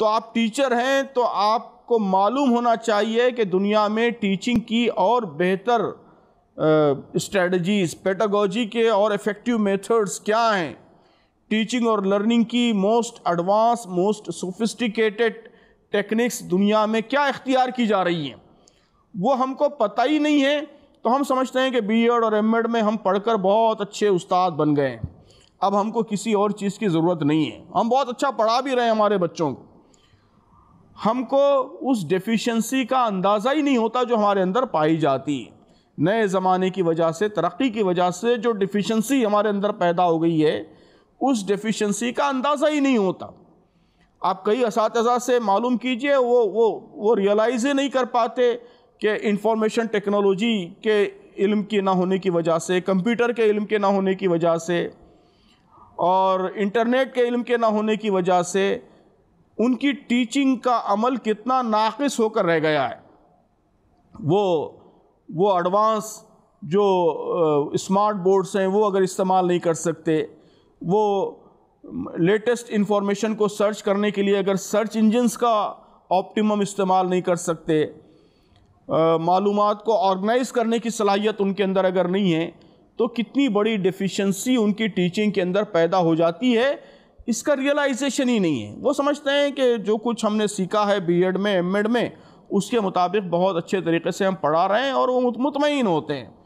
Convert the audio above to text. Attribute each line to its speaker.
Speaker 1: तो आप टीचर हैं तो आपको मालूम होना चाहिए कि दुनिया में टीचिंग की और बेहतर स्ट्रेटजीज़ पेटागोजी के और इफ़ेक्टिव मेथड्स क्या हैं टीचिंग और लर्निंग की most advance most sophisticated techniques दुनिया में क्या इख्तियार की जा रही हैं वो हमको पता ही नहीं है तो हम समझते हैं कि बी एड और एम एड में हम पढ़कर बहुत अच्छे उस्ताद बन गए हैं अब हमको किसी और चीज़ की ज़रूरत नहीं है हम बहुत अच्छा पढ़ा भी रहे हैं हमारे बच्चों को हमको उस डेफिशिएंसी का अंदाज़ा ही नहीं होता जो हमारे अंदर पाई जाती नए ज़माने की वजह से तरक्की की वजह से जो डिफिशेंसी हमारे अंदर पैदा हो गई है उस डेफिशिएंसी का अंदाज़ा ही नहीं होता आप कई इस से मालूम कीजिए वो वो वो रियलाइज़ ही नहीं कर पाते कि इंफॉर्मेशन टेक्नोलॉजी के इल्म के ना होने की वजह से कंप्यूटर के इल्म के ना होने की वजह से और इंटरनेट के इल्म के ना होने की वजह से उनकी टीचिंग का अमल कितना नाक़स होकर रह गया है वो वो एडवांस जो स्मार्ट बोर्ड्स हैं वो अगर इस्तेमाल नहीं कर सकते वो लेटेस्ट इन्फॉर्मेशन को सर्च करने के लिए अगर सर्च इंजन्स का ऑप्टिमम इस्तेमाल नहीं कर सकते मालूम को ऑर्गेनाइज करने की सलाहियत उनके अंदर अगर नहीं है तो कितनी बड़ी डिफिशेंसी उनकी टीचिंग के अंदर पैदा हो जाती है इसका रियलाइजेशन ही नहीं है वो समझते हैं कि जो कुछ हमने सीखा है बीएड में एमएड में उसके मुताबिक बहुत अच्छे तरीके से हम पढ़ा रहे हैं और वो मुतमिन होते हैं